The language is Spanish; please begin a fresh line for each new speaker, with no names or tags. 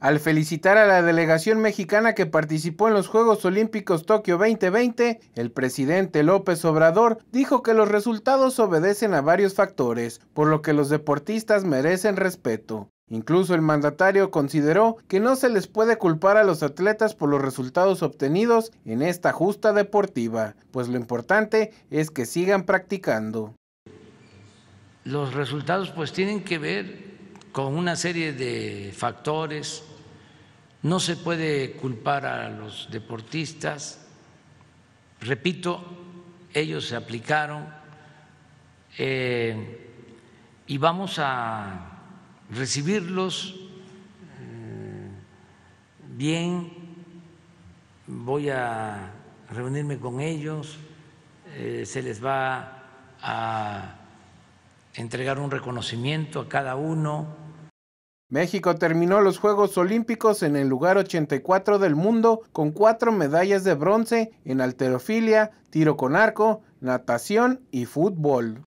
Al felicitar a la delegación mexicana que participó en los Juegos Olímpicos Tokio 2020, el presidente López Obrador dijo que los resultados obedecen a varios factores, por lo que los deportistas merecen respeto. Incluso el mandatario consideró que no se les puede culpar a los atletas por los resultados obtenidos en esta justa deportiva, pues lo importante es que sigan practicando.
Los resultados pues tienen que ver con una serie de factores no se puede culpar a los deportistas. Repito, ellos se aplicaron eh, y vamos a recibirlos eh, bien. Voy a reunirme con ellos. Eh, se les va a entregar un reconocimiento a cada uno
México terminó los Juegos Olímpicos en el lugar 84 del mundo con cuatro medallas de bronce en alterofilia, tiro con arco, natación y fútbol.